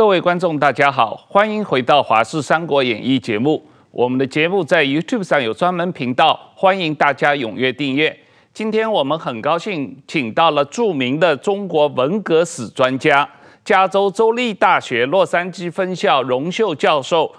各位观众，大家好，欢迎回到《华视三国演义》节目。我们的节目在 YouTube 上有专门频道，欢迎大家踊跃订阅。今天我们很高兴请到了著名的中国文革史专家、加州州立大学洛杉矶分校荣秀教授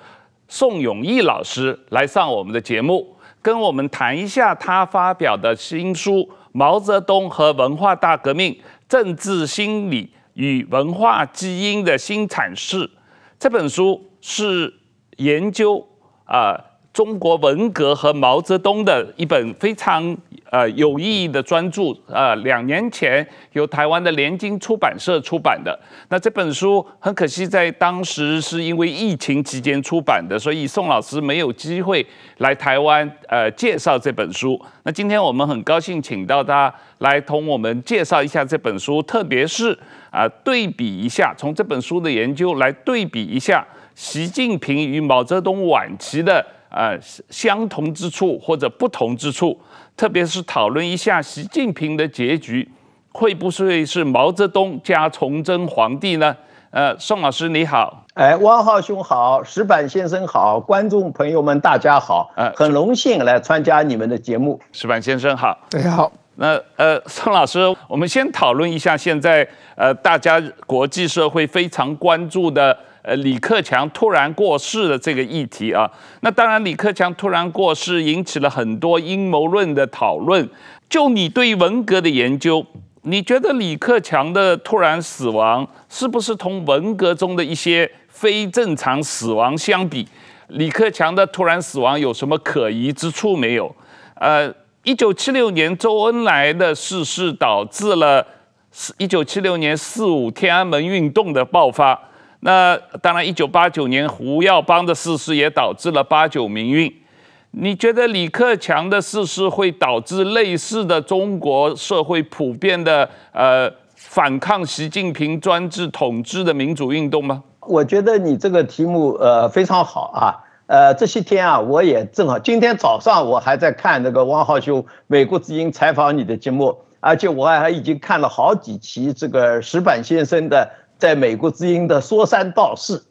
宋永毅老师来上我们的节目，跟我们谈一下他发表的新书《毛泽东和文化大革命政治心理》。与文化基因的新阐释，这本书是研究啊。中国文革和毛泽东的一本非常呃有意义的专著，呃，两年前由台湾的联经出版社出版的。那这本书很可惜，在当时是因为疫情期间出版的，所以宋老师没有机会来台湾呃介绍这本书。那今天我们很高兴请到他来同我们介绍一下这本书，特别是啊对比一下，从这本书的研究来对比一下习近平与毛泽东晚期的。呃相同之处或者不同之处，特别是讨论一下习近平的结局会不会是毛泽东加崇祯皇帝呢？呃，宋老师你好，哎，汪浩兄好，石板先生好，观众朋友们大家好，呃，很荣幸来参加你们的节目，石板先生好，大家好。那呃，宋老师，我们先讨论一下现在呃，大家国际社会非常关注的。呃，李克强突然过世的这个议题啊，那当然，李克强突然过世引起了很多阴谋论的讨论。就你对文革的研究，你觉得李克强的突然死亡是不是同文革中的一些非正常死亡相比，李克强的突然死亡有什么可疑之处没有？呃，一九七六年周恩来的事世导致了四一九七六年四五天安门运动的爆发。那当然，一九八九年胡耀邦的逝世也导致了八九民运。你觉得李克强的逝世会导致类似的中国社会普遍的呃反抗习近平专制统治的民主运动吗？我觉得你这个题目呃非常好啊！呃，这些天啊，我也正好今天早上我还在看那个汪浩兄《美国之音》采访你的节目，而且我还已经看了好几期这个石板先生的。在美国之音的说三道四，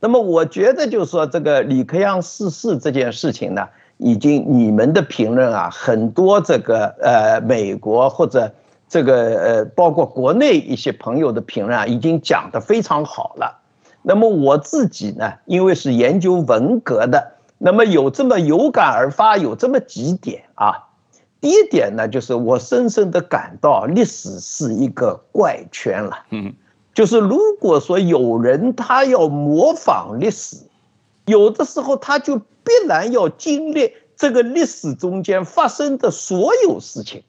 那么我觉得就是说这个李克强逝世这件事情呢，已经你们的评论啊，很多这个呃美国或者这个呃包括国内一些朋友的评论啊，已经讲得非常好了。那么我自己呢，因为是研究文革的，那么有这么有感而发，有这么几点啊。第一点呢，就是我深深地感到历史是一个怪圈了。就是如果说有人他要模仿历史，有的时候他就必然要经历这个历史中间发生的所有事情。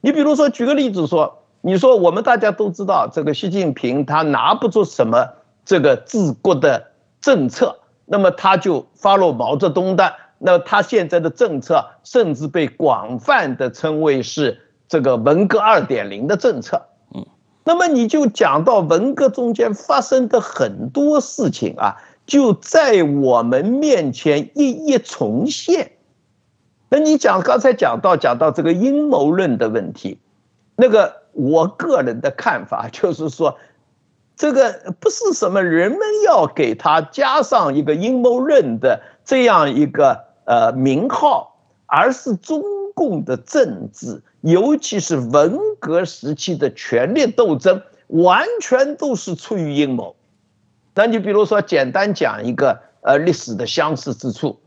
你比如说，举个例子说，你说我们大家都知道，这个习近平他拿不出什么这个治国的政策，那么他就发落毛泽东的，那他现在的政策甚至被广泛的称为是这个文革二点零的政策。那么你就讲到文革中间发生的很多事情啊，就在我们面前一一重现。那你讲刚才讲到讲到这个阴谋论的问题，那个我个人的看法就是说，这个不是什么人们要给他加上一个阴谋论的这样一个呃名号，而是中共的政治。尤其是文革时期的权力斗争，完全都是出于阴谋。那你比如说，简单讲一个呃历史的相似之处。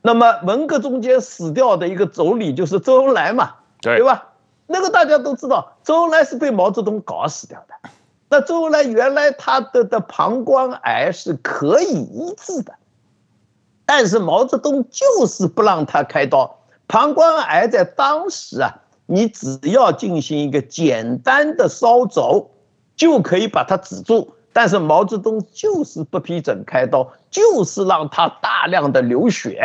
那么文革中间死掉的一个总理就是周恩来嘛，对对吧？那个大家都知道，周恩来是被毛泽东搞死掉的。那周恩来原来他的的膀胱癌是可以医治的，但是毛泽东就是不让他开刀。膀胱癌在当时啊。你只要进行一个简单的烧走，就可以把它止住。但是毛泽东就是不批准开刀，就是让他大量的流血，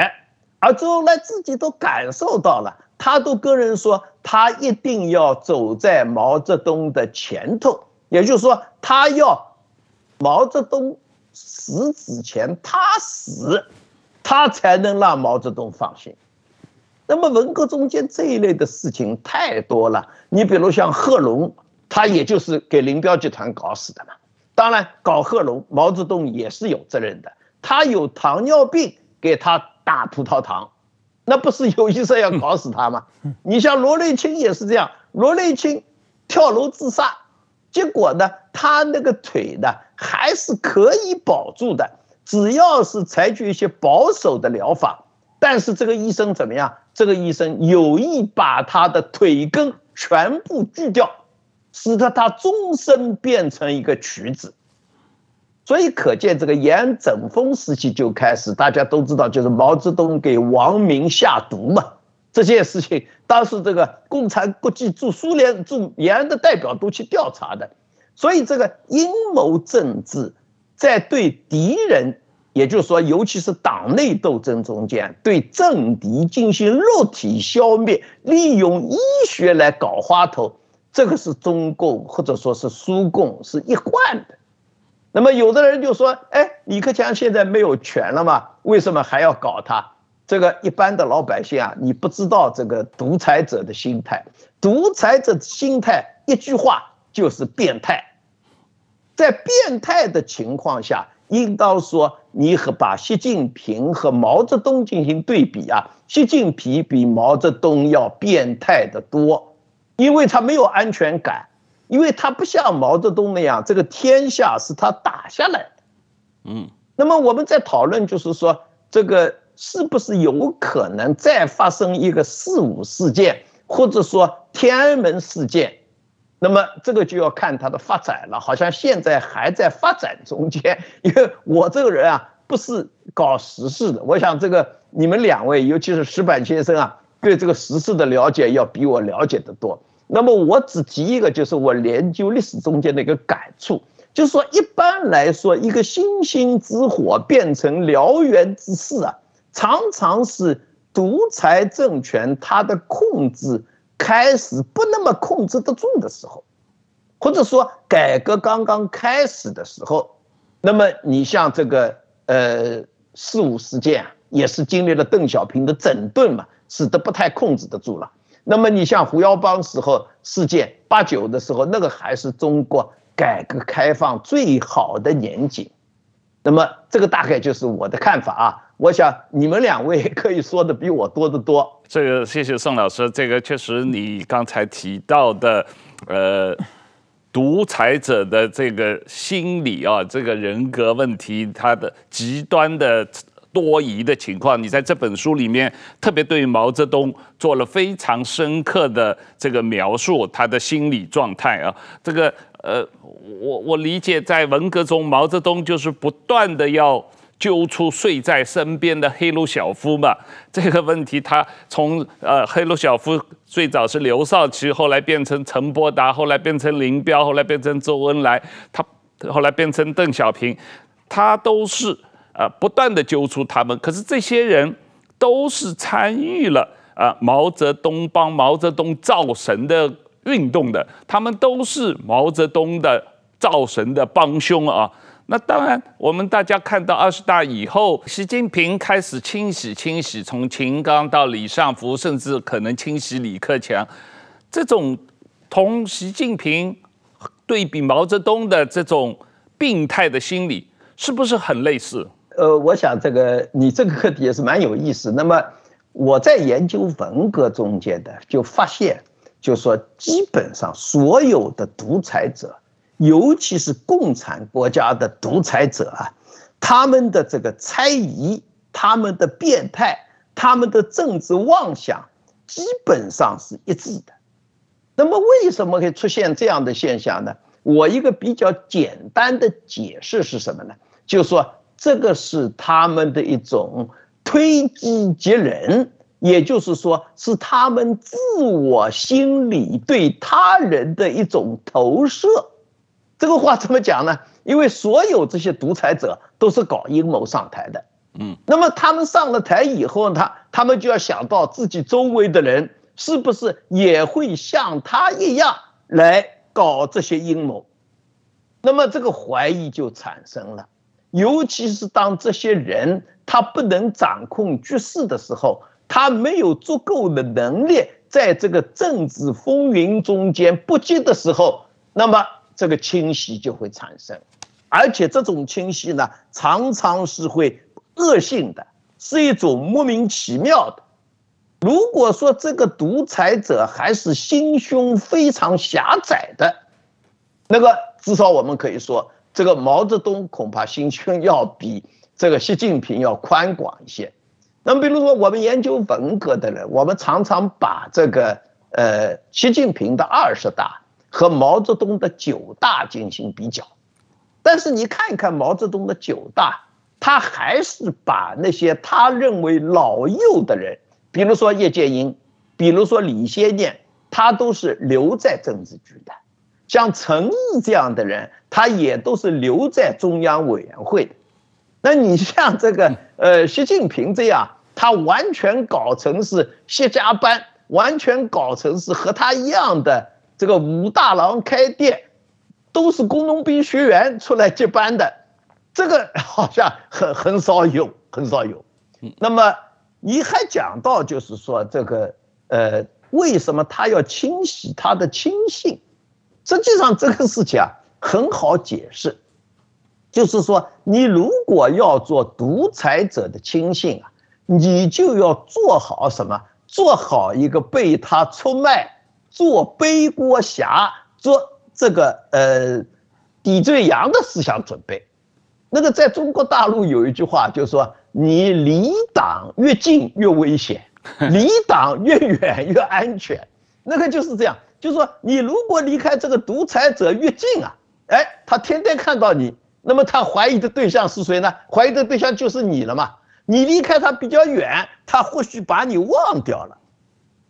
而周恩来自己都感受到了，他都跟人说他一定要走在毛泽东的前头，也就是说他要毛泽东死之前他死，他才能让毛泽东放心。那么文革中间这一类的事情太多了，你比如像贺龙，他也就是给林彪集团搞死的嘛。当然，搞贺龙毛泽东也是有责任的，他有糖尿病，给他打葡萄糖，那不是有意生要搞死他吗？你像罗瑞卿也是这样，罗瑞卿跳楼自杀，结果呢，他那个腿呢还是可以保住的，只要是采取一些保守的疗法。但是这个医生怎么样？这个医生有意把他的腿根全部锯掉，使得他终身变成一个瘸子。所以可见，这个严整风时期就开始，大家都知道，就是毛泽东给王明下毒嘛，这件事情，当时这个共产国际驻苏联驻延安的代表都去调查的。所以这个阴谋政治，在对敌人。也就是说，尤其是党内斗争中间，对政敌进行肉体消灭，利用医学来搞花头，这个是中共或者说是苏共是一贯的。那么有的人就说：“哎，李克强现在没有权了嘛？为什么还要搞他？”这个一般的老百姓啊，你不知道这个独裁者的心态。独裁者心态一句话就是变态，在变态的情况下。应当说，你和把习近平和毛泽东进行对比啊，习近平比毛泽东要变态的多，因为他没有安全感，因为他不像毛泽东那样，这个天下是他打下来的。嗯，那么我们在讨论，就是说这个是不是有可能再发生一个四五事件，或者说天安门事件？那么这个就要看它的发展了，好像现在还在发展中间。因为我这个人啊，不是搞时事的。我想这个你们两位，尤其是石板先生啊，对这个时事的了解要比我了解的多。那么我只提一个，就是我研究历史中间的一个感触，就是说一般来说，一个星星之火变成燎原之势啊，常常是独裁政权它的控制。开始不那么控制得住的时候，或者说改革刚刚开始的时候，那么你像这个呃四五事件，也是经历了邓小平的整顿嘛，使得不太控制得住了。那么你像胡耀邦时候事件八九的时候，那个还是中国改革开放最好的年景。那么这个大概就是我的看法啊。我想你们两位可以说的比我多得多。这个谢谢宋老师，这个确实你刚才提到的，呃，独裁者的这个心理啊，这个人格问题，他的极端的多疑的情况，你在这本书里面特别对毛泽东做了非常深刻的这个描述，他的心理状态啊，这个呃，我我理解在文革中毛泽东就是不断的要。揪出睡在身边的赫鲁晓夫嘛？这个问题，他从呃赫鲁晓夫最早是刘少奇，后来变成陈伯达，后来变成林彪，后来变成周恩来，他后来变成邓小平，他都是啊不断的揪出他们。可是这些人都是参与了啊毛泽东帮毛泽东造神的运动的，他们都是毛泽东的造神的帮凶啊。那当然，我们大家看到二十大以后，习近平开始清洗清洗，从秦刚到李尚福，甚至可能清洗李克强，这种同习近平对比毛泽东的这种病态的心理，是不是很类似？呃，我想这个你这个课题也是蛮有意思。那么我在研究文革中间的，就发现，就说基本上所有的独裁者。尤其是共产国家的独裁者啊，他们的这个猜疑，他们的变态，他们的政治妄想，基本上是一致的。那么，为什么会出现这样的现象呢？我一个比较简单的解释是什么呢？就说这个是他们的一种推己及人，也就是说，是他们自我心理对他人的一种投射。这个话怎么讲呢？因为所有这些独裁者都是搞阴谋上台的，嗯，那么他们上了台以后，他他们就要想到自己周围的人是不是也会像他一样来搞这些阴谋，那么这个怀疑就产生了。尤其是当这些人他不能掌控局势的时候，他没有足够的能力在这个政治风云中间不羁的时候，那么。这个侵袭就会产生，而且这种侵袭呢，常常是会恶性的，是一种莫名其妙的。如果说这个独裁者还是心胸非常狭窄的，那个至少我们可以说，这个毛泽东恐怕心胸要比这个习近平要宽广一些。那么，比如说我们研究文革的人，我们常常把这个呃，习近平的二十大。和毛泽东的九大进行比较，但是你看一看毛泽东的九大，他还是把那些他认为老幼的人，比如说叶剑英，比如说李先念，他都是留在政治局的，像陈毅这样的人，他也都是留在中央委员会。那你像这个呃习近平这样，他完全搞成是谢家班，完全搞成是和他一样的。这个武大郎开店，都是工农兵学员出来接班的，这个好像很很少有，很少有。那么你还讲到，就是说这个，呃，为什么他要清洗他的亲信？实际上这个事情啊，很好解释，就是说你如果要做独裁者的亲信啊，你就要做好什么？做好一个被他出卖。做背锅侠，做这个呃，抵罪羊的思想准备。那个在中国大陆有一句话，就是说你离党越近越危险，离党越远越安全。那个就是这样，就是说你如果离开这个独裁者越近啊，哎，他天天看到你，那么他怀疑的对象是谁呢？怀疑的对象就是你了嘛。你离开他比较远，他或许把你忘掉了。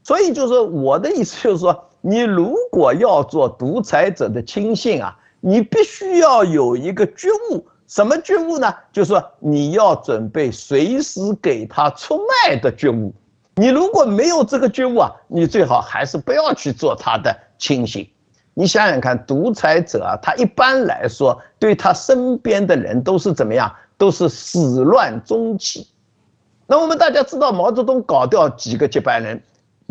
所以就是我的意思，就是说，你如果要做独裁者的亲信啊，你必须要有一个觉悟，什么觉悟呢？就是说，你要准备随时给他出卖的觉悟。你如果没有这个觉悟啊，你最好还是不要去做他的亲信。你想想看，独裁者啊，他一般来说对他身边的人都是怎么样？都是始乱终弃。那我们大家知道，毛泽东搞掉几个接班人。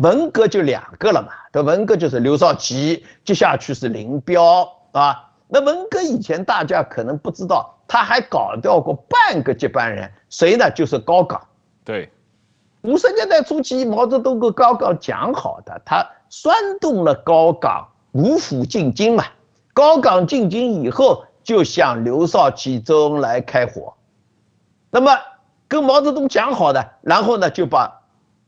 文革就两个了嘛，这文革就是刘少奇，接下去是林彪啊。那文革以前大家可能不知道，他还搞掉过半个接班人，谁呢？就是高岗。对，五十年代初期，毛泽东跟高岗讲好的，他煽动了高岗五虎进京嘛。高岗进京以后，就向刘少奇、周恩来开火。那么跟毛泽东讲好的，然后呢就把。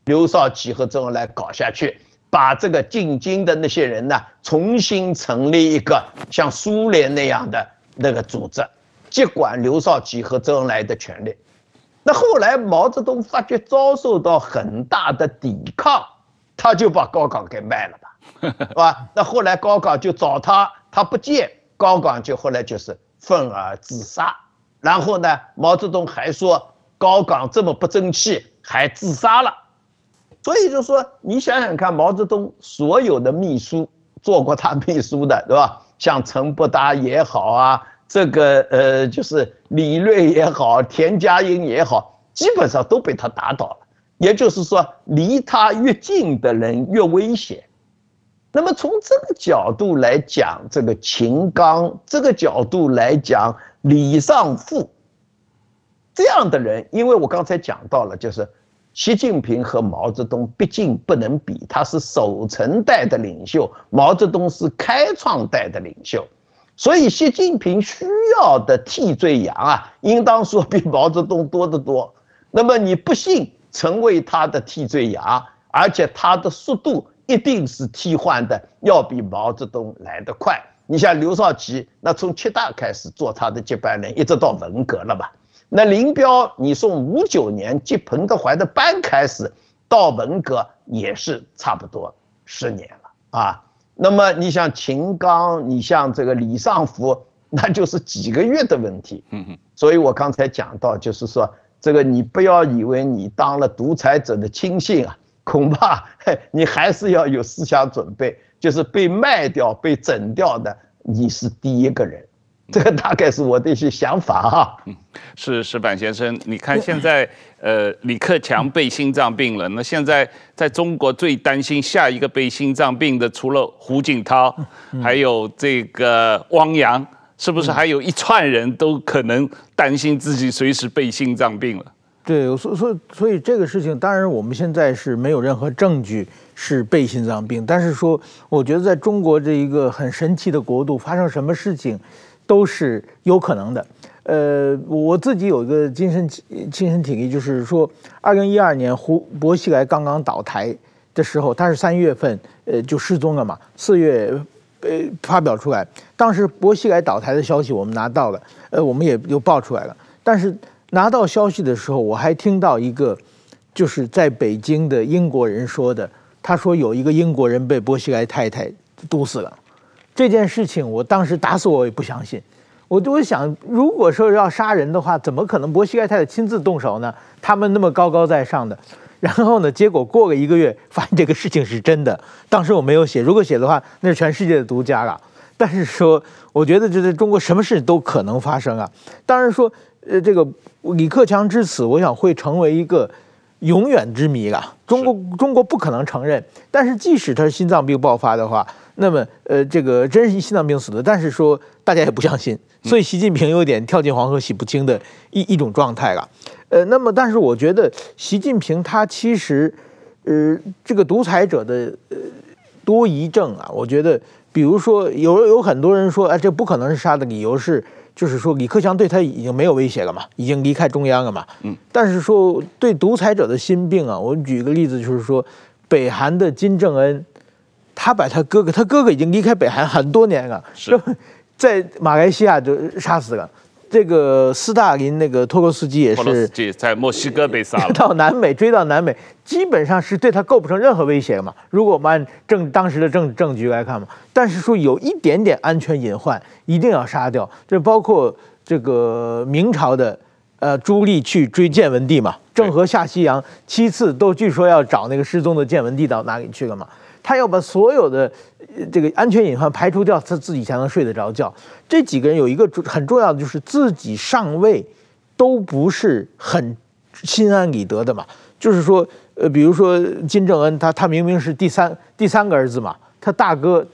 刘少奇和周恩来搞下去，把这个进京的那些人呢，重新成立一个像苏联那样的那个组织，接管刘少奇和周恩来的权利。那后来毛泽东发觉遭受到很大的抵抗，他就把高岗给卖了吧，是吧？那后来高岗就找他，他不见高岗，就后来就是愤而自杀。然后呢，毛泽东还说高岗这么不争气，还自杀了。所以就说，你想想看，毛泽东所有的秘书做过他秘书的，对吧？像陈伯达也好啊，这个呃，就是李瑞也好，田家英也好，基本上都被他打倒了。也就是说，离他越近的人越危险。那么从这个角度来讲，这个秦刚，这个角度来讲，李尚富这样的人，因为我刚才讲到了，就是。习近平和毛泽东毕竟不能比，他是守成代的领袖，毛泽东是开创代的领袖，所以习近平需要的替罪羊啊，应当说比毛泽东多得多。那么你不幸成为他的替罪羊，而且他的速度一定是替换的，要比毛泽东来得快。你像刘少奇，那从七大开始做他的接班人，一直到文革了嘛。那林彪，你从五九年接彭德怀的班开始，到文革也是差不多十年了啊。那么你像秦刚，你像这个李尚福，那就是几个月的问题。嗯哼。所以我刚才讲到，就是说这个你不要以为你当了独裁者的亲信啊，恐怕你还是要有思想准备，就是被卖掉、被整掉的，你是第一个人。这个大概是我的一些想法哈。嗯，是石板先生，你看现在，呃，李克强被心脏病了，那现在在中国最担心下一个被心脏病的，除了胡锦涛，还有这个汪洋，是不是还有一串人都可能担心自己随时被心脏病了？对，所所以所以这个事情，当然我们现在是没有任何证据是被心脏病，但是说，我觉得在中国这一个很神奇的国度，发生什么事情。都是有可能的，呃，我自己有一个亲身亲身体会，就是说，二零一二年胡薄熙来刚刚倒台的时候，他是三月份，呃，就失踪了嘛。四月，呃，发表出来，当时薄熙来倒台的消息我们拿到了，呃，我们也又爆出来了。但是拿到消息的时候，我还听到一个，就是在北京的英国人说的，他说有一个英国人被薄熙来太太毒死了。这件事情，我当时打死我也不相信。我我想，如果说要杀人的话，怎么可能薄熙来太太亲自动手呢？他们那么高高在上的。然后呢，结果过了一个月，发现这个事情是真的。当时我没有写，如果写的话，那是全世界的独家了。但是说，我觉得这是中国什么事都可能发生啊。当然说，呃，这个李克强之死，我想会成为一个永远之谜了。中国中国不可能承认。但是即使他是心脏病爆发的话，那么，呃，这个真是心脏病死的，但是说大家也不相信，所以习近平有点跳进黄河洗不清的一一种状态了。呃，那么，但是我觉得习近平他其实，呃，这个独裁者的呃多疑症啊，我觉得，比如说有有很多人说，哎，这不可能是杀的理由是，就是说李克强对他已经没有威胁了嘛，已经离开中央了嘛。嗯。但是说对独裁者的心病啊，我举一个例子，就是说北韩的金正恩。他把他哥哥，他哥哥已经离开北韩很多年了，在马来西亚就杀死了。这个斯大林，那个托洛斯基也是在墨西哥被杀。到南美追到南美，基本上是对他构不成任何威胁嘛。如果我们按正当时的政政局来看嘛，但是说有一点点安全隐患，一定要杀掉。这包括这个明朝的呃朱棣去追建文帝嘛，郑和下西洋七次都据说要找那个失踪的建文帝到哪里去了嘛。他要把所有的这个安全隐患排除掉，他自己才能睡得着觉。这几个人有一个很重要的就是自己上位，都不是很心安理得的嘛。就是说，呃，比如说金正恩，他他明明是第三第三个儿子嘛，他大哥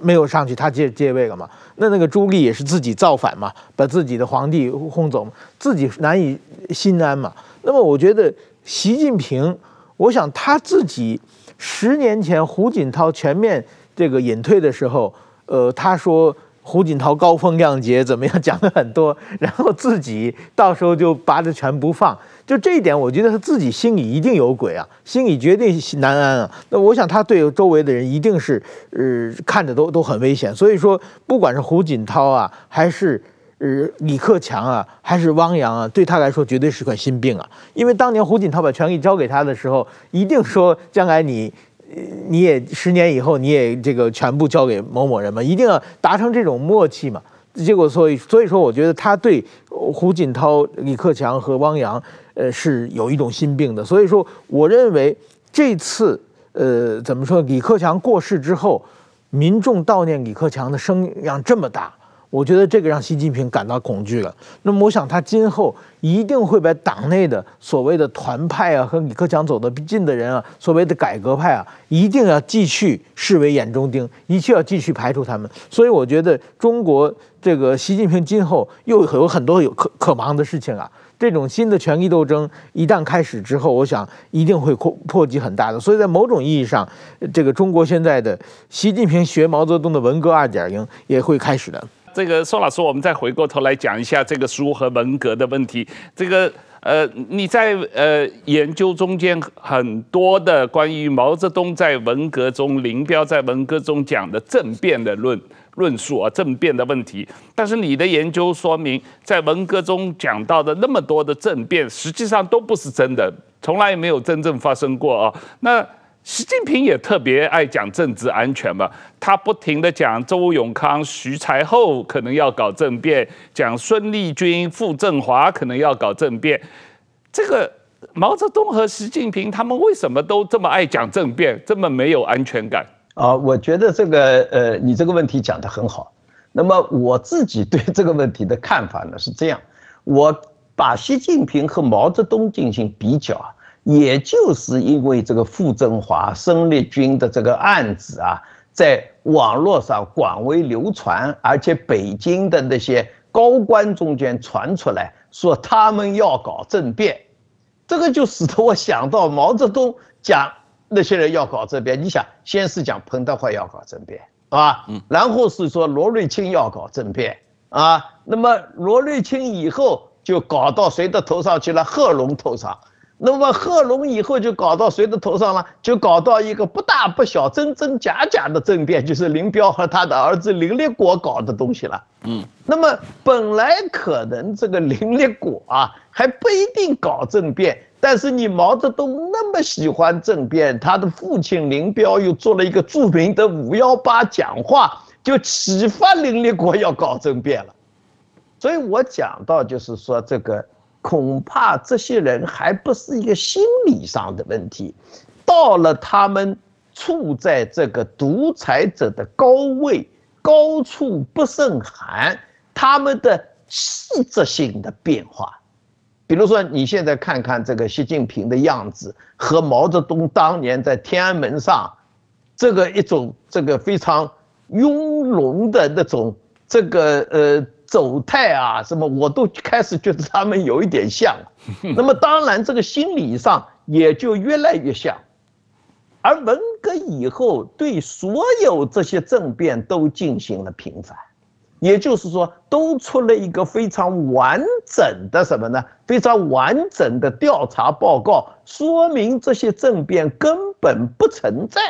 没有上去，他接接位了嘛。那那个朱棣也是自己造反嘛，把自己的皇帝轰走，自己难以心安嘛。那么我觉得习近平，我想他自己。十年前，胡锦涛全面这个隐退的时候，呃，他说胡锦涛高风亮节怎么样，讲了很多，然后自己到时候就拔着权不放，就这一点，我觉得他自己心里一定有鬼啊，心里绝对难安啊。那我想他对周围的人一定是，呃，看着都都很危险。所以说，不管是胡锦涛啊，还是。呃，李克强啊，还是汪洋啊，对他来说绝对是块心病啊。因为当年胡锦涛把权力交给他的时候，一定说将来你，你也十年以后你也这个全部交给某某人嘛，一定要达成这种默契嘛。结果所以所以说，我觉得他对胡锦涛、李克强和汪洋，呃，是有一种心病的。所以说，我认为这次，呃，怎么说？李克强过世之后，民众悼念李克强的声量这么大。我觉得这个让习近平感到恐惧了。那么，我想他今后一定会把党内的所谓的团派啊，和李克强走得近的人啊，所谓的改革派啊，一定要继续视为眼中钉，一切要继续排除他们。所以，我觉得中国这个习近平今后又有很多有可可忙的事情啊。这种新的权力斗争一旦开始之后，我想一定会破破及很大的。所以在某种意义上，这个中国现在的习近平学毛泽东的文革二点零也会开始的。这个宋老师，我们再回过头来讲一下这个书和文革的问题。这个呃，你在呃研究中间很多的关于毛泽东在文革中、林彪在文革中讲的政变的论论述啊，政变的问题。但是你的研究说明，在文革中讲到的那么多的政变，实际上都不是真的，从来没有真正发生过啊。那。习近平也特别爱讲政治安全嘛，他不停的讲周永康、徐才厚可能要搞政变，讲孙立军、傅政华可能要搞政变。这个毛泽东和习近平他们为什么都这么爱讲政变，这么没有安全感啊？我觉得这个呃，你这个问题讲的很好。那么我自己对这个问题的看法呢是这样，我把习近平和毛泽东进行比较。也就是因为这个傅政华、孙立军的这个案子啊，在网络上广为流传，而且北京的那些高官中间传出来说他们要搞政变，这个就使得我想到毛泽东讲那些人要搞政变。你想，先是讲彭德怀要搞政变，啊，然后是说罗瑞卿要搞政变，啊，那么罗瑞卿以后就搞到谁的头上去了？贺龙头上。那么贺龙以后就搞到谁的头上了？就搞到一个不大不小、真真假假的政变，就是林彪和他的儿子林立国搞的东西了。嗯，那么本来可能这个林立国啊还不一定搞政变，但是你毛泽东那么喜欢政变，他的父亲林彪又做了一个著名的五幺八讲话，就启发林立国要搞政变了。所以我讲到就是说这个。恐怕这些人还不是一个心理上的问题，到了他们处在这个独裁者的高位，高处不胜寒，他们的细致性的变化，比如说你现在看看这个习近平的样子，和毛泽东当年在天安门上，这个一种这个非常雍容的那种这个呃。走态啊，什么我都开始觉得他们有一点像。那么当然，这个心理上也就越来越像。而文革以后，对所有这些政变都进行了平反，也就是说，都出了一个非常完整的什么呢？非常完整的调查报告，说明这些政变根本不存在。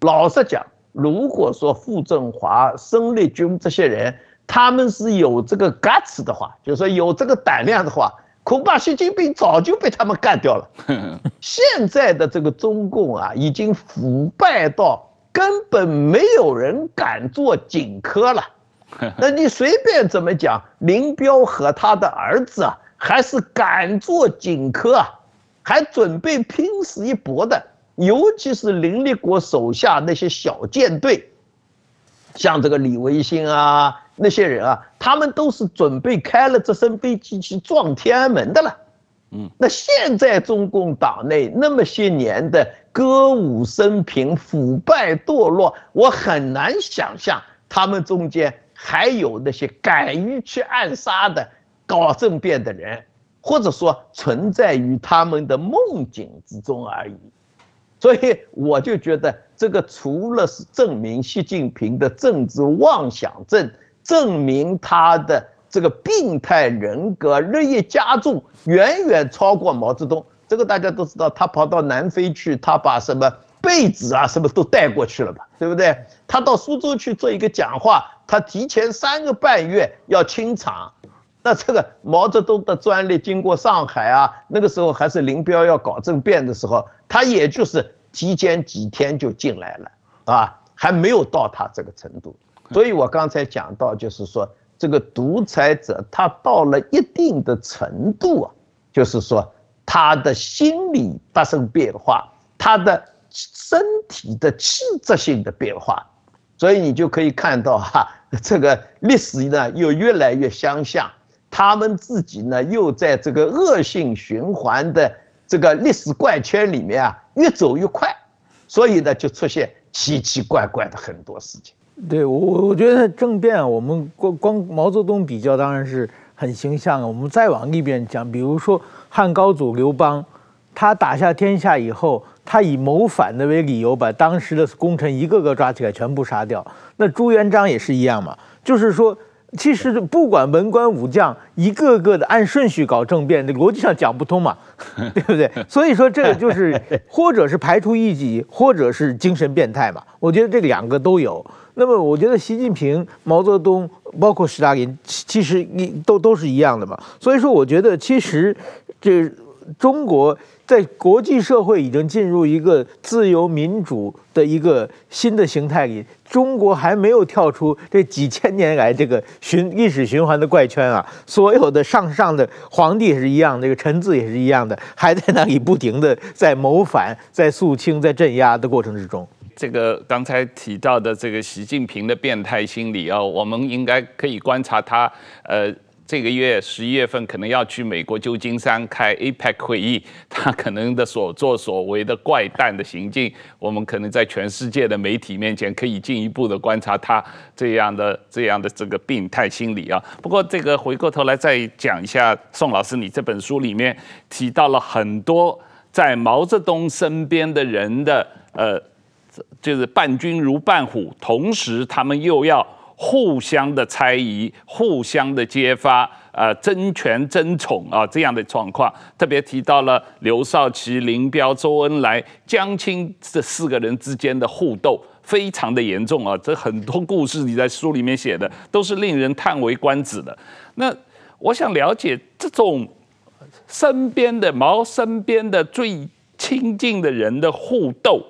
老实讲，如果说傅政华、孙立军这些人，他们是有这个 guts 的话，就是说有这个胆量的话，恐怕习近平早就被他们干掉了。现在的这个中共啊，已经腐败到根本没有人敢做警科了。那你随便怎么讲，林彪和他的儿子啊，还是敢做警科啊，还准备拼死一搏的。尤其是林立国手下那些小舰队，像这个李维新啊。那些人啊，他们都是准备开了这身飞机去撞天安门的了。嗯，那现在中共党内那么些年的歌舞升平、腐败堕落，我很难想象他们中间还有那些敢于去暗杀的、搞政变的人，或者说存在于他们的梦境之中而已。所以我就觉得，这个除了是证明习近平的政治妄想症。证明他的这个病态人格日益加重，远远超过毛泽东。这个大家都知道，他跑到南非去，他把什么被子啊什么都带过去了吧，对不对？他到苏州去做一个讲话，他提前三个半月要清场，那这个毛泽东的专利经过上海啊，那个时候还是林彪要搞政变的时候，他也就是提前几天就进来了啊，还没有到他这个程度。所以，我刚才讲到，就是说，这个独裁者他到了一定的程度啊，就是说，他的心理发生变化，他的身体的气质性的变化，所以你就可以看到哈，这个历史呢又越来越相像，他们自己呢又在这个恶性循环的这个历史怪圈里面啊越走越快，所以呢就出现奇奇怪怪的很多事情。对我，我觉得政变，我们光光毛泽东比较当然是很形象。我们再往一边讲，比如说汉高祖刘邦，他打下天下以后，他以谋反的为理由，把当时的功臣一个个抓起来，全部杀掉。那朱元璋也是一样嘛，就是说。其实不管文官武将，一个个的按顺序搞政变，这逻辑上讲不通嘛，对不对？所以说这个就是，或者是排除异己，或者是精神变态嘛。我觉得这两个都有。那么我觉得习近平、毛泽东，包括斯大林，其实一都都是一样的嘛。所以说，我觉得其实这中国。在国际社会已经进入一个自由民主的一个新的形态里，中国还没有跳出这几千年来这个循历史循环的怪圈啊！所有的上上的皇帝也是一样，这个臣子也是一样的，还在那里不停的在谋反、在肃清、在镇压的过程之中。这个刚才提到的这个习近平的变态心理啊，我们应该可以观察他呃。这个月十一月份可能要去美国旧金山开 APEC 会议，他可能的所作所为的怪诞的行径，我们可能在全世界的媒体面前可以进一步的观察他这样的这样的这个病态心理啊。不过这个回过头来再讲一下，宋老师，你这本书里面提到了很多在毛泽东身边的人的呃，就是伴君如伴虎，同时他们又要。互相的猜疑，互相的揭发，呃，争权争宠啊，这样的状况。特别提到了刘少奇、林彪、周恩来、江青这四个人之间的互斗，非常的严重啊。这很多故事你在书里面写的，都是令人叹为观止的。那我想了解这种身边的毛身边的最亲近的人的互斗，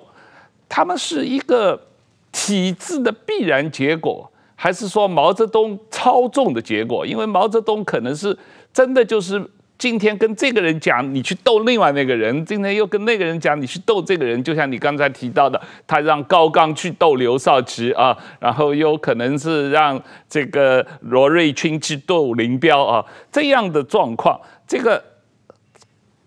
他们是一个体制的必然结果。还是说毛泽东操纵的结果？因为毛泽东可能是真的，就是今天跟这个人讲你去斗另外那个人，今天又跟那个人讲你去斗这个人。就像你刚才提到的，他让高岗去斗刘少奇啊，然后又可能是让这个罗瑞卿去斗林彪啊，这样的状况，这个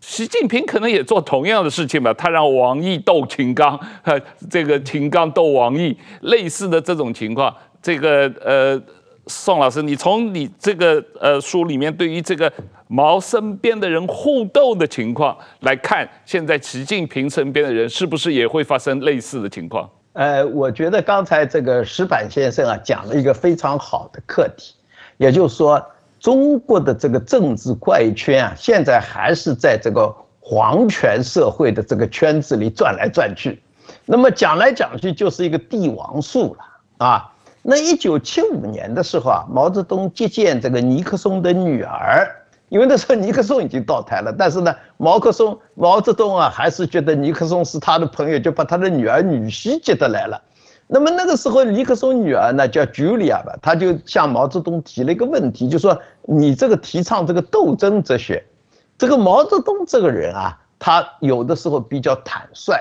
习近平可能也做同样的事情吧？他让王毅斗秦刚，这个秦刚斗王毅，类似的这种情况。这个呃，宋老师，你从你这个呃书里面对于这个毛身边的人互斗的情况来看，现在习近平身边的人是不是也会发生类似的情况？呃，我觉得刚才这个石板先生啊讲了一个非常好的课题，也就是说，中国的这个政治怪圈啊，现在还是在这个皇权社会的这个圈子里转来转去，那么讲来讲去就是一个帝王术了啊。那一九七五年的时候啊，毛泽东接见这个尼克松的女儿，因为那时候尼克松已经到台了，但是呢，毛泽东、毛泽东啊，还是觉得尼克松是他的朋友，就把他的女儿、女婿接得来了。那么那个时候尼克松女儿呢叫 Julia 吧，他就向毛泽东提了一个问题，就说你这个提倡这个斗争哲学，这个毛泽东这个人啊，他有的时候比较坦率。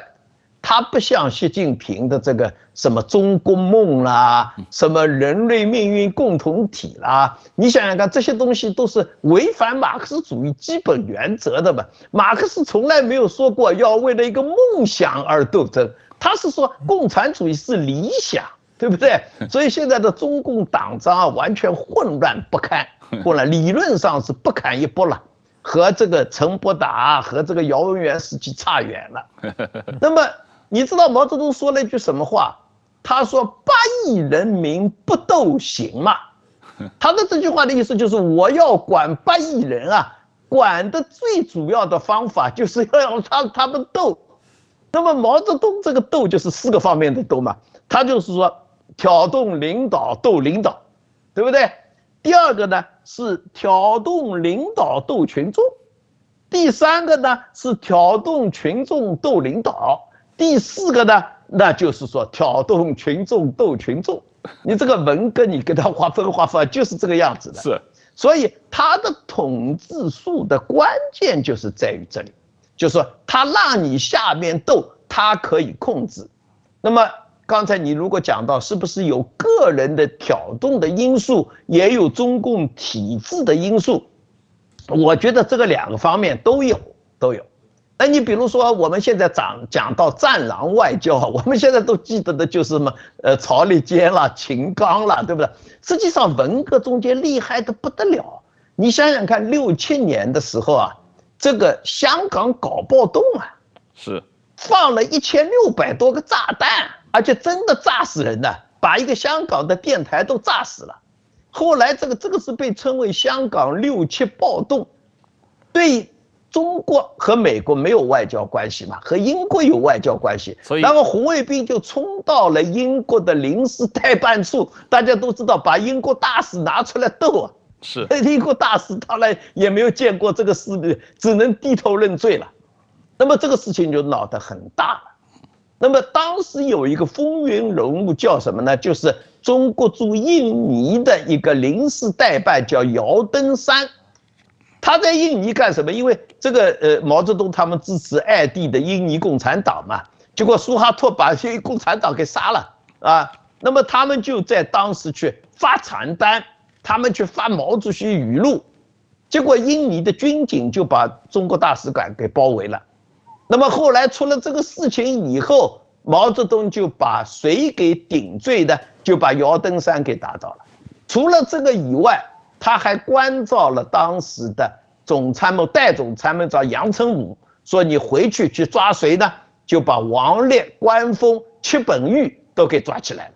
他不像习近平的这个什么中国梦啦，什么人类命运共同体啦，你想想看，这些东西都是违反马克思主义基本原则的嘛。马克思从来没有说过要为了一个梦想而斗争，他是说共产主义是理想，对不对？所以现在的中共党章啊，完全混乱不堪，混乱，理论上是不堪一搏了，和这个陈伯达、和这个姚文元时期差远了。那么。你知道毛泽东说了一句什么话？他说：“八亿人民不斗行吗？” 他的这句话的意思就是，我要管八亿人啊，管的最主要的方法就是要让他们斗。那么毛泽东这个斗就是四个方面的斗嘛，他就是说挑动领导斗领导，对不对？第二个呢是挑动领导斗群众，第三个呢是挑动群众斗领导。第四个呢，那就是说挑动群众斗群众，你这个文革你给他划分划分就是这个样子的，是，所以他的统治术的关键就是在于这里，就是说他让你下面斗，他可以控制。那么刚才你如果讲到是不是有个人的挑动的因素，也有中共体制的因素，我觉得这个两个方面都有，都有。那你比如说，我们现在讲讲到战狼外交，我们现在都记得的就是什么，呃，曹立坚啦、秦刚啦，对不对？实际上文革中间厉害的不得了，你想想看，六七年的时候啊，这个香港搞暴动啊，是放了一千六百多个炸弹，而且真的炸死人的，把一个香港的电台都炸死了。后来这个这个是被称为香港六七暴动，对。中国和美国没有外交关系嘛，和英国有外交关系，所那么红卫兵就冲到了英国的临时代办处，大家都知道，把英国大使拿出来斗啊，是 英国大使当然也没有见过这个事，只能低头认罪了。那么这个事情就闹得很大了。那么当时有一个风云人物叫什么呢？就是中国驻印尼的一个临时代办，叫姚登山。他在印尼干什么？因为这个呃，毛泽东他们支持爱地的印尼共产党嘛，结果苏哈托把这些共产党给杀了啊。那么他们就在当时去发传单，他们去发毛主席语录，结果印尼的军警就把中国大使馆给包围了。那么后来出了这个事情以后，毛泽东就把谁给顶罪的，就把姚登山给打倒了。除了这个以外。他还关照了当时的总参谋代总参谋长杨成武，说你回去去抓谁呢？就把王烈、关锋、戚本禹都给抓起来了。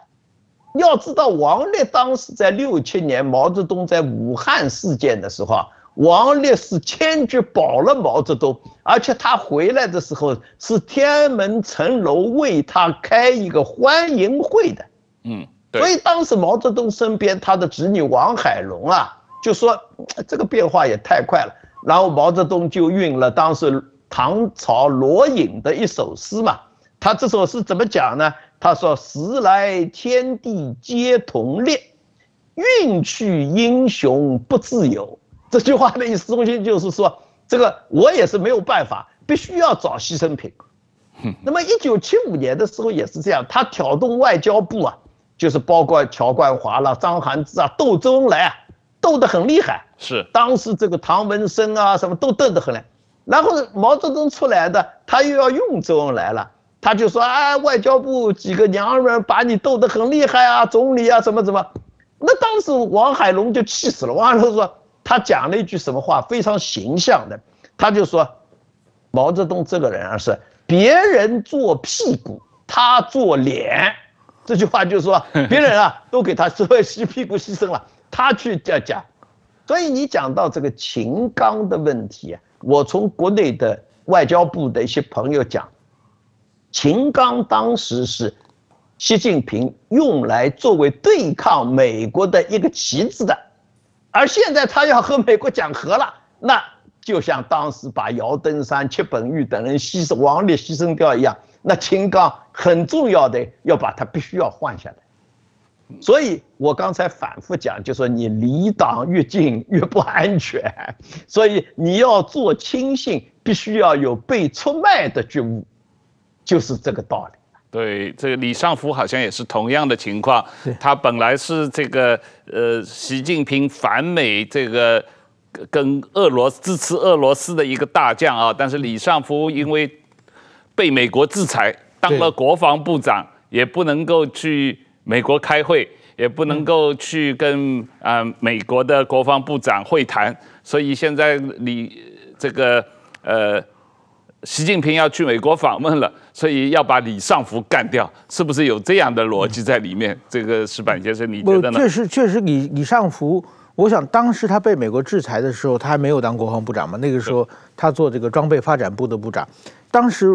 要知道，王烈当时在六七年毛泽东在武汉事件的时候，王烈是坚决保了毛泽东，而且他回来的时候是天安门城楼为他开一个欢迎会的。嗯。所以当时毛泽东身边他的侄女王海荣啊，就说这个变化也太快了。然后毛泽东就运了当时唐朝罗隐的一首诗嘛。他这首诗怎么讲呢？他说：“时来天地皆同列，运去英雄不自由。”这句话的意思中心就是说，这个我也是没有办法，必须要找牺牲品。那么一九七五年的时候也是这样，他挑动外交部啊。就是包括乔冠华啦、张涵之啊斗周恩来啊，斗得很厉害。是，当时这个唐文生啊什么都斗得很厉害。然后毛泽东出来的，他又要用周恩来了，他就说啊，外交部几个娘们把你斗得很厉害啊，总理啊怎么怎么。那当时王海龙就气死了。王海龙说，他讲了一句什么话非常形象的，他就说，毛泽东这个人啊是别人坐屁股，他坐脸。这句话就是说，别人啊都给他说，谓“洗屁股”牺牲了，他去讲。所以你讲到这个秦刚的问题，我从国内的外交部的一些朋友讲，秦刚当时是习近平用来作为对抗美国的一个旗帜的，而现在他要和美国讲和了，那就像当时把姚登山、戚本禹等人牺牲、王力牺牲掉一样。那秦刚很重要的要把它必须要换下来，所以我刚才反复讲，就说你离党越近越不安全，所以你要做亲信，必须要有被出卖的觉悟，就是这个道理。对，这个李尚福好像也是同样的情况，他本来是这个呃，习近平反美这个跟俄罗斯支持俄罗斯的一个大将啊，但是李尚福因为。被美国制裁，当了国防部长也不能够去美国开会，也不能够去跟啊美国的国防部长会谈，所以现在你这个呃习近平要去美国访问了，所以要把李尚福干掉，是不是有这样的逻辑在里面？这个石板先生，你觉得呢？确实，确实李李尚福。我想当时他被美国制裁的时候，他还没有当国防部长嘛？那个时候他做这个装备发展部的部长。当时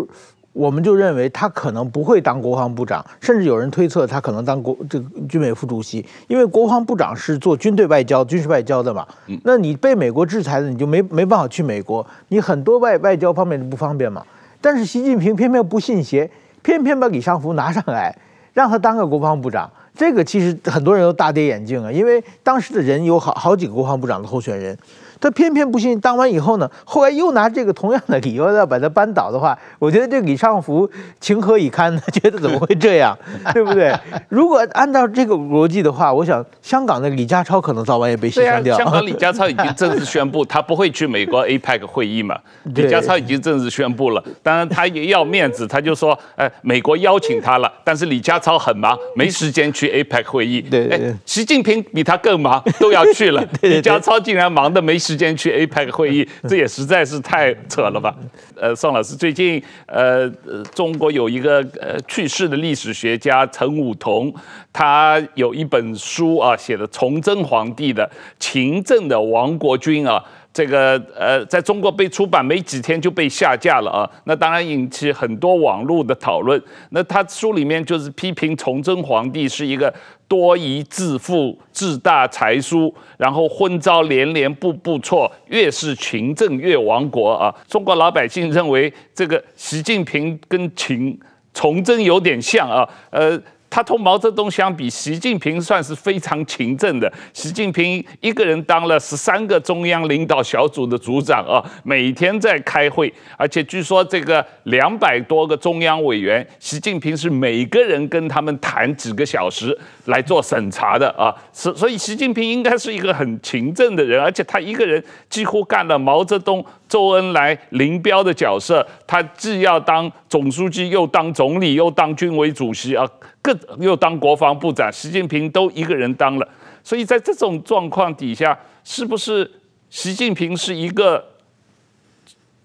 我们就认为他可能不会当国防部长，甚至有人推测他可能当国这个军委副主席，因为国防部长是做军队外交、军事外交的嘛。那你被美国制裁了，你就没没办法去美国，你很多外外交方面的不方便嘛。但是习近平偏偏不信邪，偏偏把李尚福拿上来，让他当个国防部长。这个其实很多人都大跌眼镜啊，因为当时的人有好好几个国防部长的候选人，他偏偏不信。当完以后呢，后来又拿这个同样的理由要把他扳倒的话，我觉得这个李尚福情何以堪呢？觉得怎么会这样，对不对？如果按照这个逻辑的话，我想香港的李家超可能早晚也被牺牲掉。香港李家超已经正式宣布他不会去美国 APEC 会议嘛？李家超已经正式宣布了，当然他也要面子，他就说，哎，美国邀请他了，但是李家超很忙，没时间去。APEC 会议，对，习近平比他更忙，都要去了。李家超竟然忙的没时间去 APEC 会议，这也实在是太扯了吧？呃，宋老师，最近呃，中国有一个呃去世的历史学家陈武同，他有一本书啊，写的《崇祯皇帝的勤政的亡国君》啊。这个呃，在中国被出版没几天就被下架了啊，那当然引起很多网络的讨论。那他书里面就是批评崇祯皇帝是一个多疑自负、自大才疏，然后昏招连连、步步错，越是勤政越亡国啊。中国老百姓认为这个习近平跟秦崇祯有点像啊，呃。他同毛泽东相比，习近平算是非常勤政的。习近平一个人当了十三个中央领导小组的组长啊，每天在开会，而且据说这个两百多个中央委员，习近平是每个人跟他们谈几个小时来做审查的啊。所所以，习近平应该是一个很勤政的人，而且他一个人几乎干了毛泽东。周恩来、林彪的角色，他既要当总书记，又当总理，又当军委主席啊，各又当国防部长，习近平都一个人当了。所以在这种状况底下，是不是习近平是一个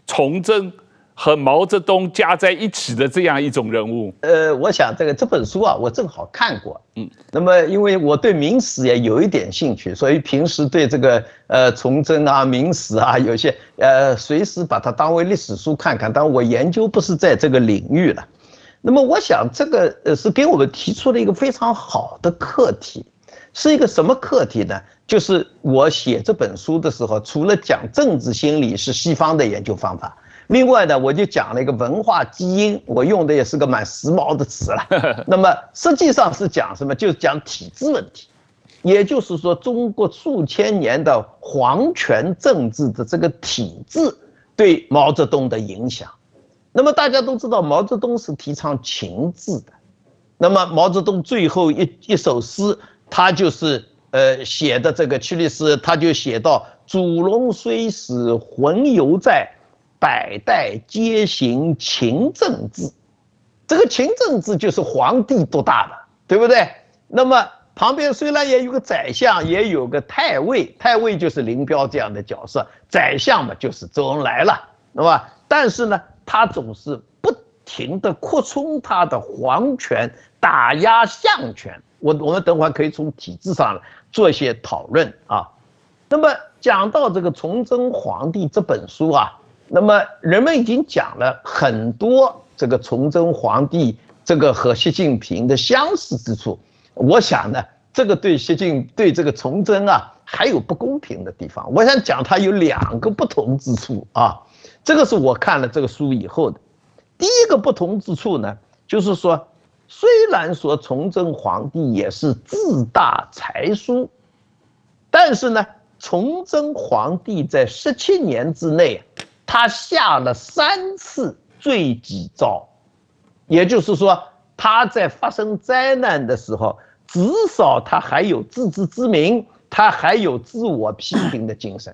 从政？和毛泽东加在一起的这样一种人物，呃，我想这个这本书啊，我正好看过，嗯，那么因为我对明史也有一点兴趣，所以平时对这个呃崇祯啊、明史啊，有些呃随时把它当为历史书看看。但我研究不是在这个领域了，那么我想这个呃是给我们提出了一个非常好的课题，是一个什么课题呢？就是我写这本书的时候，除了讲政治心理是西方的研究方法。另外呢，我就讲了一个文化基因，我用的也是个蛮时髦的词了。那么实际上是讲什么？就是讲体制问题，也就是说中国数千年的皇权政治的这个体制对毛泽东的影响。那么大家都知道，毛泽东是提倡情治的。那么毛泽东最后一一首诗，他就是呃写的这个《七律》诗，他就写到：“祖龙虽死魂犹在。”百代皆行秦政制，这个秦政制就是皇帝独大的，对不对？那么旁边虽然也有个宰相，也有个太尉，太尉就是林彪这样的角色，宰相嘛就是周恩来了，那么但是呢，他总是不停的扩充他的皇权，打压相权。我我们等会可以从体制上做一些讨论啊。那么讲到这个崇祯皇帝这本书啊。那么人们已经讲了很多这个崇祯皇帝这个和习近平的相似之处，我想呢，这个对习近对这个崇祯啊还有不公平的地方。我想讲他有两个不同之处啊，这个是我看了这个书以后的。第一个不同之处呢，就是说，虽然说崇祯皇帝也是自大才疏，但是呢，崇祯皇帝在十七年之内。他下了三次最急招，也就是说，他在发生灾难的时候，至少他还有自知之明，他还有自我批评的精神。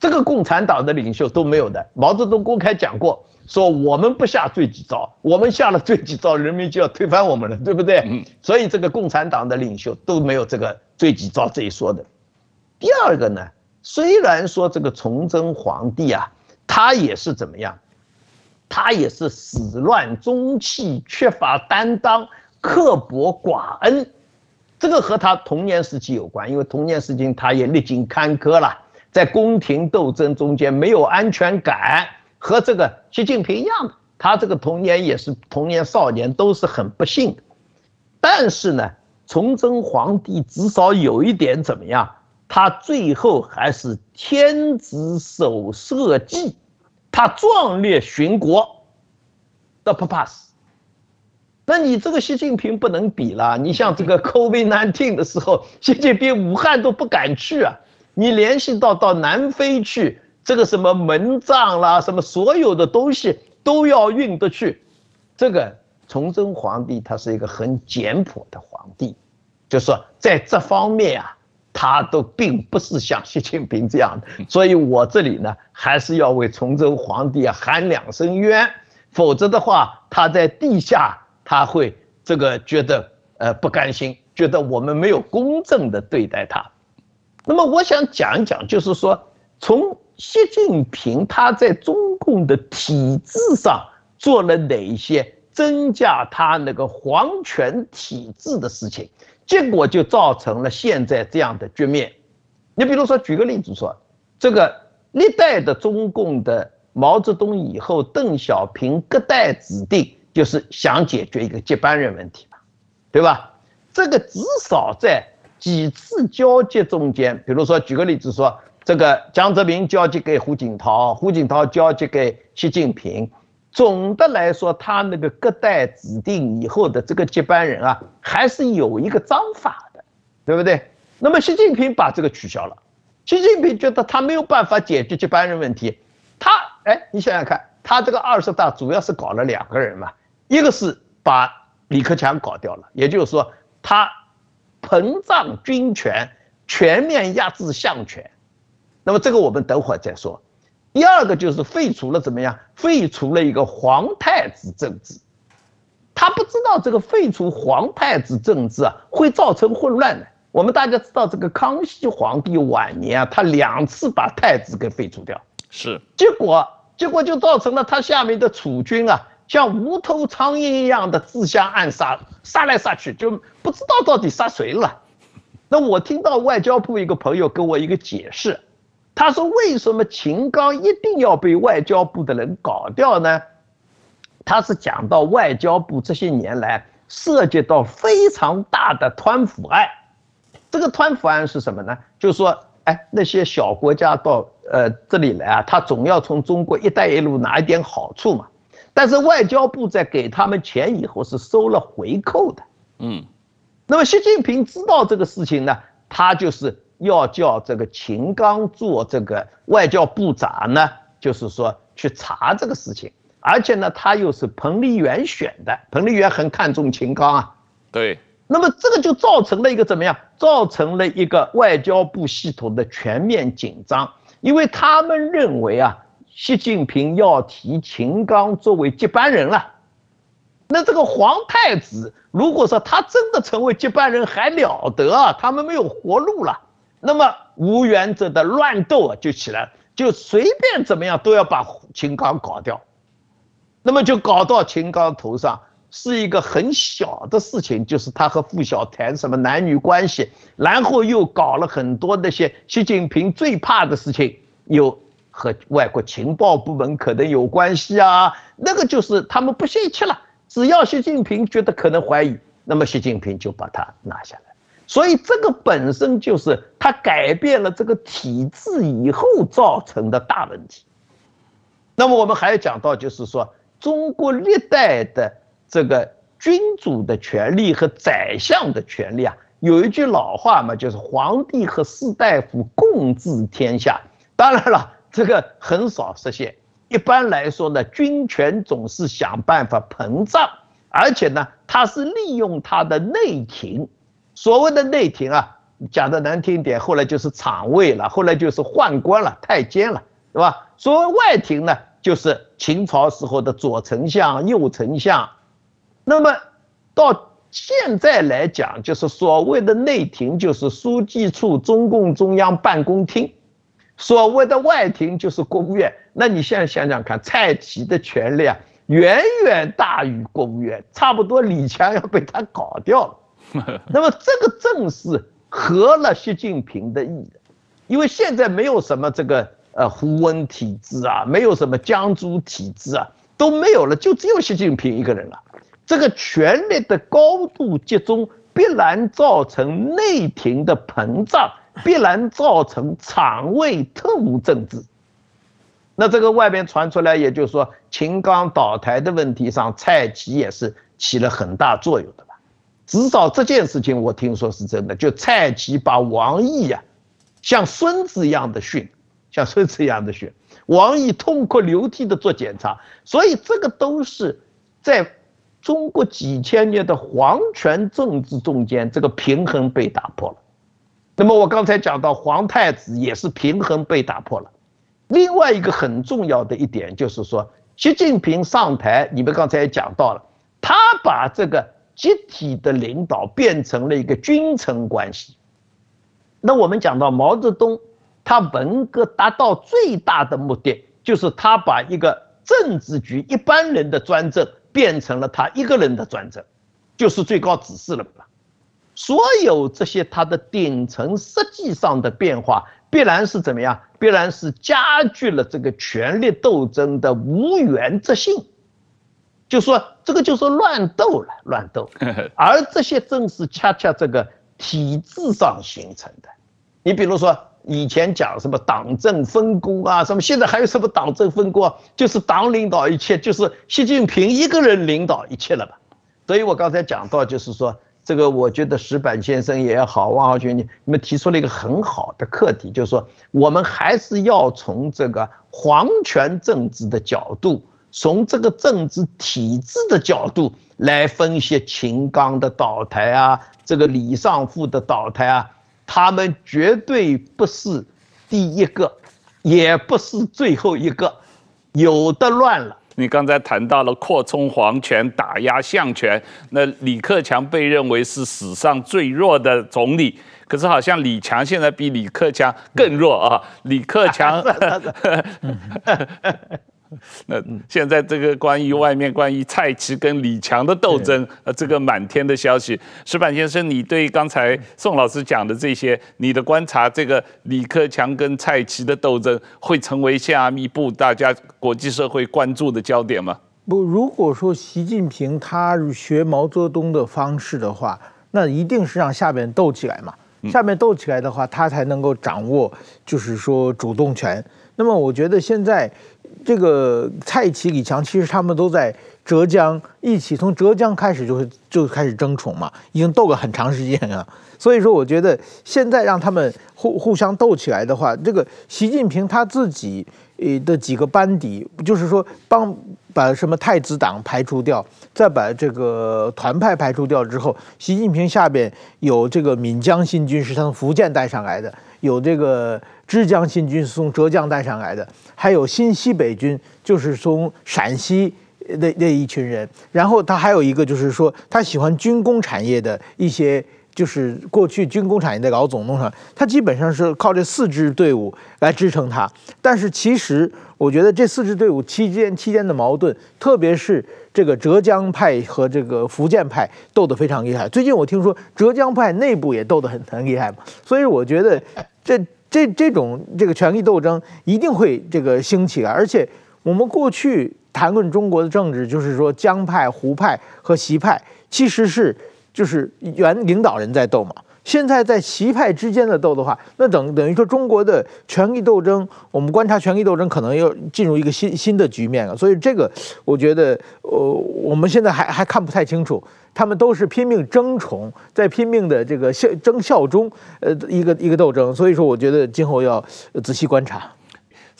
这个共产党的领袖都没有的。毛泽东公开讲过，说我们不下最急招，我们下了最急招，人民就要推翻我们了，对不对？所以，这个共产党的领袖都没有这个最急招这一说的。第二个呢，虽然说这个崇祯皇帝啊。他也是怎么样？他也是始乱终弃，缺乏担当，刻薄寡恩。这个和他童年时期有关，因为童年时期他也历经坎坷了，在宫廷斗争中间没有安全感，和这个习近平一样的，他这个童年也是童年少年都是很不幸的。但是呢，崇祯皇帝至少有一点怎么样？他最后还是天子守社稷，他壮烈殉国的 p 怕 s 那你这个习近平不能比了。你像这个 COVID 1 9的时候，习近平武汉都不敢去啊。你联系到到南非去，这个什么门帐啦，什么所有的东西都要运得去。这个崇祯皇帝他是一个很简朴的皇帝，就说在这方面啊。他都并不是像习近平这样的，所以我这里呢还是要为崇祯皇帝啊喊两声冤，否则的话他在地下他会这个觉得呃不甘心，觉得我们没有公正的对待他。那么我想讲一讲，就是说从习近平他在中共的体制上做了哪一些增加他那个皇权体制的事情。结果就造成了现在这样的局面。你比如说，举个例子说，这个历代的中共的毛泽东以后，邓小平各代子弟就是想解决一个接班人问题吧，对吧？这个至少在几次交接中间，比如说举个例子说，这个江泽民交接给胡锦涛，胡锦涛交接给习近平。总的来说，他那个各代指定以后的这个接班人啊，还是有一个章法的，对不对？那么习近平把这个取消了，习近平觉得他没有办法解决接班人问题，他哎，你想想看，他这个二十大主要是搞了两个人嘛，一个是把李克强搞掉了，也就是说他膨胀军权，全面压制相权，那么这个我们等会再说。第二个就是废除了怎么样？废除了一个皇太子政治，他不知道这个废除皇太子政治啊会造成混乱的。我们大家知道，这个康熙皇帝晚年啊，他两次把太子给废除掉，是结果，结果就造成了他下面的储君啊，像无头苍蝇一样的自相暗杀，杀来杀去就不知道到底杀谁了。那我听到外交部一个朋友给我一个解释。他说：“为什么秦刚一定要被外交部的人搞掉呢？”他是讲到外交部这些年来涉及到非常大的贪腐案。这个贪腐案是什么呢？就是说，哎，那些小国家到呃这里来啊，他总要从中国“一带一路”拿一点好处嘛。但是外交部在给他们钱以后，是收了回扣的。嗯，那么习近平知道这个事情呢，他就是。要叫这个秦刚做这个外交部长呢，就是说去查这个事情，而且呢，他又是彭丽媛选的，彭丽媛很看重秦刚啊。对，那么这个就造成了一个怎么样？造成了一个外交部系统的全面紧张，因为他们认为啊，习近平要提秦刚作为接班人了，那这个皇太子如果说他真的成为接班人还了得，他们没有活路了。那么无原则的乱斗啊，就起来，就随便怎么样都要把秦刚搞掉，那么就搞到秦刚头上是一个很小的事情，就是他和付小谈什么男女关系，然后又搞了很多那些习近平最怕的事情，又和外国情报部门可能有关系啊，那个就是他们不一切了，只要习近平觉得可能怀疑，那么习近平就把他拿下来。所以这个本身就是他改变了这个体制以后造成的大问题。那么我们还要讲到，就是说中国历代的这个君主的权利和宰相的权利啊，有一句老话嘛，就是皇帝和士大夫共治天下。当然了，这个很少实现。一般来说呢，军权总是想办法膨胀，而且呢，他是利用他的内廷。所谓的内廷啊，讲的难听一点，后来就是厂卫了，后来就是宦官了、太监了，对吧？所谓外廷呢，就是秦朝时候的左丞相、右丞相。那么到现在来讲，就是所谓的内廷就是书记处、中共中央办公厅，所谓的外廷就是国务院。那你现在想想看，蔡奇的权力远远大于国务院，差不多李强要被他搞掉了。那么这个正是合了习近平的意的，因为现在没有什么这个呃胡温体制啊，没有什么江朱体制啊，都没有了，就只有习近平一个人了。这个权力的高度集中必然造成内廷的膨胀，必然造成场卫特务政治。那这个外边传出来，也就是说秦刚倒台的问题上，蔡奇也是起了很大作用的。至少这件事情我听说是真的，就蔡奇把王毅呀，像孙子一样的训，像孙子一样的训，王毅痛哭流涕的做检查，所以这个都是在中国几千年的皇权政治中间，这个平衡被打破了。那么我刚才讲到皇太子也是平衡被打破了。另外一个很重要的一点就是说，习近平上台，你们刚才也讲到了，他把这个。集体的领导变成了一个君臣关系。那我们讲到毛泽东，他文革达到最大的目的，就是他把一个政治局一般人的专政变成了他一个人的专政，就是最高指示了嘛。所有这些他的顶层实际上的变化，必然是怎么样？必然是加剧了这个权力斗争的无原则性。就说这个就是乱斗了，乱斗。而这些正是恰恰这个体制上形成的。你比如说以前讲什么党政分工啊，什么现在还有什么党政分工？就是党领导一切，就是习近平一个人领导一切了吧？所以我刚才讲到，就是说这个，我觉得石板先生也好，汪浩军你你们提出了一个很好的课题，就是说我们还是要从这个皇权政治的角度。从这个政治体制的角度来分析秦刚的倒台啊，这个李尚富的倒台啊，他们绝对不是第一个，也不是最后一个，有的乱了。你刚才谈到了扩充皇权，打压相权，那李克强被认为是史上最弱的总理，可是好像李强现在比李克强更弱啊，李克强。那现在这个关于外面关于蔡奇跟李强的斗争，呃，这个满天的消息，石板先生，你对刚才宋老师讲的这些，你的观察，这个李克强跟蔡奇的斗争会成为下一密布大家国际社会关注的焦点吗？不，如果说习近平他学毛泽东的方式的话，那一定是让下面斗起来嘛。下面斗起来的话，他才能够掌握，就是说主动权。那么我觉得现在。这个蔡奇、李强，其实他们都在浙江，一起从浙江开始就就开始争宠嘛，已经斗了很长时间了。所以说，我觉得现在让他们互 互相斗起来的话，这个习近平他自己，呃的几个班底，就是说帮把什么太子党排除掉，再把这个团派排除掉之后，习近平下边有这个闽江新军，是从福建带上来的。有这个枝江新军是从浙江带上来的，还有新西北军，就是从陕西那那一群人。然后他还有一个就是说，他喜欢军工产业的一些，就是过去军工产业的老总弄上。他基本上是靠这四支队伍来支撑他。但是其实我觉得这四支队伍期间期间的矛盾，特别是。这个浙江派和这个福建派斗得非常厉害。最近我听说浙江派内部也斗得很很厉害嘛，所以我觉得这这这种这个权力斗争一定会这个兴起来。而且我们过去谈论中国的政治，就是说江派、湖派和习派，其实是就是原领导人在斗嘛。现在在旗派之间的斗的话，那等等于说中国的权力斗争，我们观察权力斗争可能要进入一个新新的局面了。所以这个，我觉得，呃，我们现在还还看不太清楚。他们都是拼命争宠，在拼命的这个效争效忠，呃，一个一个斗争。所以说，我觉得今后要仔细观察。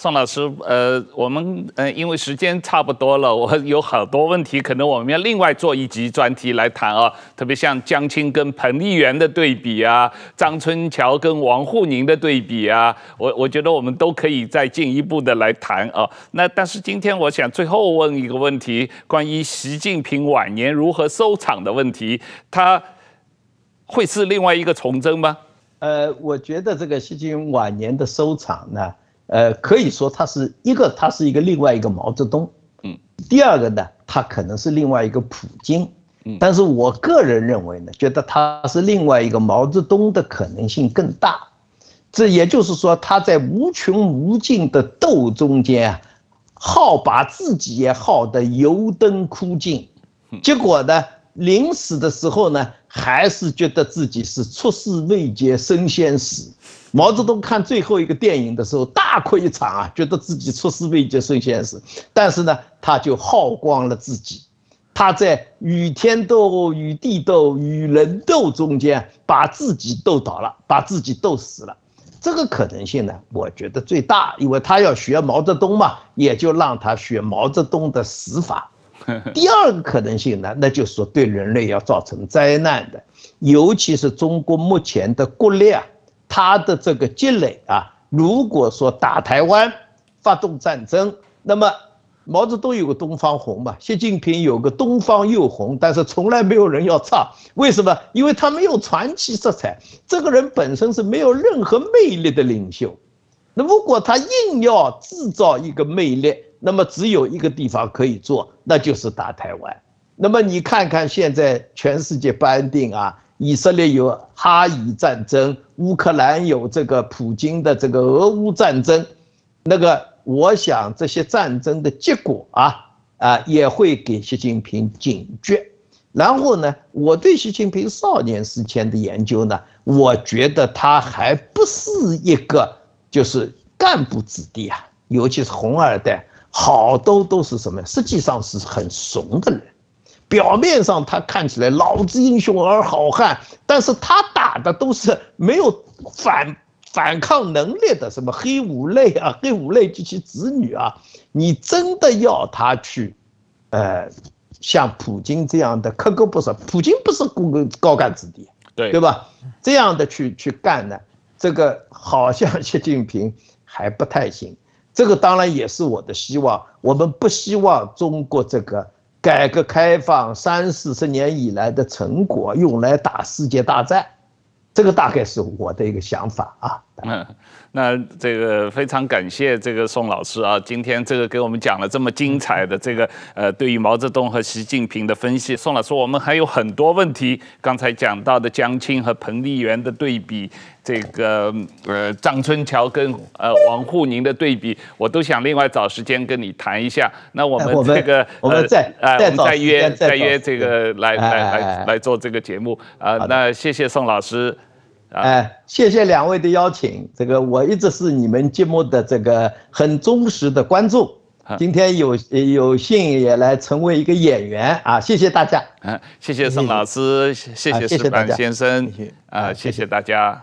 宋老师，呃，我们呃，因为时间差不多了，我有好多问题，可能我们要另外做一集专题来谈啊。特别像江青跟彭丽媛的对比啊，张春桥跟王沪宁的对比啊，我我觉得我们都可以再进一步的来谈啊。那但是今天我想最后问一个问题，关于习近平晚年如何收场的问题，他会是另外一个崇祯吗？呃，我觉得这个习近平晚年的收场呢。呃，可以说他是一个，他是一个另外一个毛泽东，嗯，第二个呢，他可能是另外一个普京，嗯，但是我个人认为呢，觉得他是另外一个毛泽东的可能性更大，这也就是说他在无穷无尽的斗中间啊，耗把自己也耗得油灯枯尽，结果呢，临死的时候呢，还是觉得自己是出世未捷身先死。毛泽东看最后一个电影的时候，大哭一场啊，觉得自己出师未捷身先死。但是呢，他就耗光了自己，他在与天斗、与地斗、与人斗中间，把自己斗倒了，把自己斗死了。这个可能性呢，我觉得最大，因为他要学毛泽东嘛，也就让他学毛泽东的死法。第二个可能性呢，那就是说对人类要造成灾难的，尤其是中国目前的国力啊，他的这个积累啊，如果说打台湾发动战争，那么毛泽东有个东方红嘛，习近平有个东方又红，但是从来没有人要唱，为什么？因为他没有传奇色彩，这个人本身是没有任何魅力的领袖。那如果他硬要制造一个魅力，那么只有一个地方可以做，那就是打台湾。那么你看看现在全世界不安定啊。以色列有哈伊战争，乌克兰有这个普京的这个俄乌战争，那个我想这些战争的结果啊啊也会给习近平警觉。然后呢，我对习近平少年时期的研究呢，我觉得他还不是一个就是干部子弟啊，尤其是红二代，好多都是什么，实际上是很怂的人。表面上他看起来老子英雄儿好汉，但是他打的都是没有反反抗能力的什么黑五类啊、黑五类及其子女啊，你真的要他去，呃，像普京这样的克格勃是，普京不是高高干子弟，对对吧？这样的去去干呢，这个好像习近平还不太行。这个当然也是我的希望，我们不希望中国这个。改革开放三四十年以来的成果用来打世界大战，这个大概是我的一个想法啊。嗯，那这个非常感谢这个宋老师啊，今天这个给我们讲了这么精彩的这个呃，对于毛泽东和习近平的分析，宋老师，我们还有很多问题。刚才讲到的江青和彭丽媛的对比，这个呃张春桥跟呃王沪宁的对比，我都想另外找时间跟你谈一下。那我们这个我们再再约再约这个来来来来做这个节目啊。那谢谢宋老师。哎，谢谢两位的邀请。这个我一直是你们节目的这个很忠实的关注。今天有有幸也来成为一个演员啊，谢谢大家。嗯，谢谢宋老师，谢谢史丹先生。啊，谢谢大家。